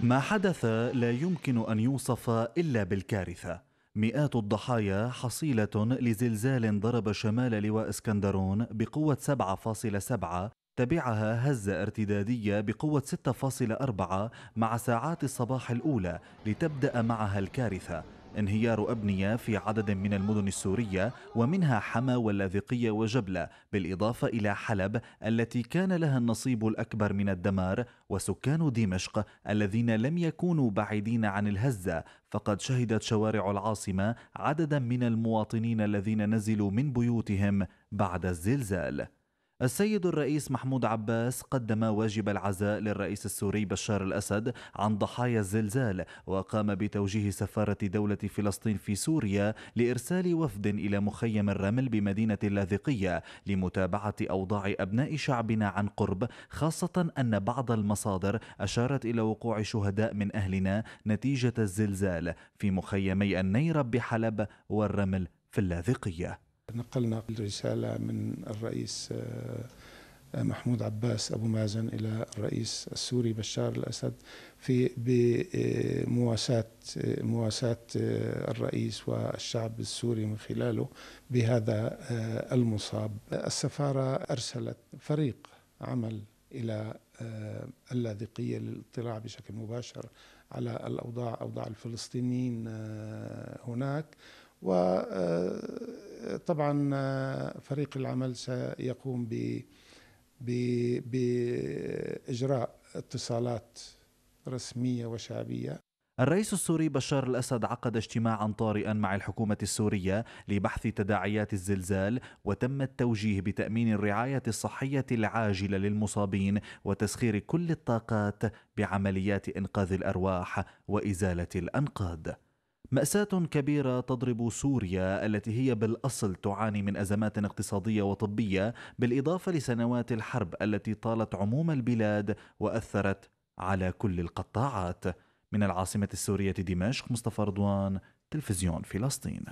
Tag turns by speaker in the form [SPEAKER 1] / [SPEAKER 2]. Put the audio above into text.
[SPEAKER 1] ما حدث لا يمكن ان يوصف الا بالكارثه مئات الضحايا حصيله لزلزال ضرب شمال لواء اسكندرون بقوه 7.7 تبعها هزه ارتداديه بقوه 6.4 مع ساعات الصباح الاولى لتبدا معها الكارثه انهيار أبنية في عدد من المدن السورية ومنها حما واللاذقية وجبلة بالإضافة إلى حلب التي كان لها النصيب الأكبر من الدمار وسكان دمشق الذين لم يكونوا بعيدين عن الهزة فقد شهدت شوارع العاصمة عددا من المواطنين الذين نزلوا من بيوتهم بعد الزلزال السيد الرئيس محمود عباس قدم واجب العزاء للرئيس السوري بشار الأسد عن ضحايا الزلزال وقام بتوجيه سفارة دولة فلسطين في سوريا لإرسال وفد إلى مخيم الرمل بمدينة اللاذقية لمتابعة أوضاع أبناء شعبنا عن قرب خاصة أن بعض المصادر أشارت إلى وقوع شهداء من أهلنا نتيجة الزلزال في مخيمي النيرب بحلب والرمل في
[SPEAKER 2] اللاذقية نقلنا رسالة من الرئيس آه، محمود عباس أبو مازن إلى الرئيس السوري بشار الأسد في بمواساة مواساة آه، آه، الرئيس والشعب السوري من خلاله بهذا المصاب السفارة أرسلت فريق عمل إلى اللاذقية للاطلاع بشكل مباشر على الأوضاع أوضاع الفلسطينيين هناك و طبعا آه، فريق العمل سيقوم ب بإجراء اتصالات رسمية وشعبية
[SPEAKER 1] الرئيس السوري بشار الاسد عقد اجتماعا طارئا مع الحكومه السوريه لبحث تداعيات الزلزال وتم التوجيه بتامين الرعايه الصحيه العاجله للمصابين وتسخير كل الطاقات بعمليات انقاذ الارواح وازاله الانقاض مأساة كبيرة تضرب سوريا التي هي بالأصل تعاني من أزمات اقتصادية وطبية بالإضافة لسنوات الحرب التي طالت عموم البلاد وأثرت على كل القطاعات من العاصمة السورية دمشق مصطفى رضوان تلفزيون فلسطين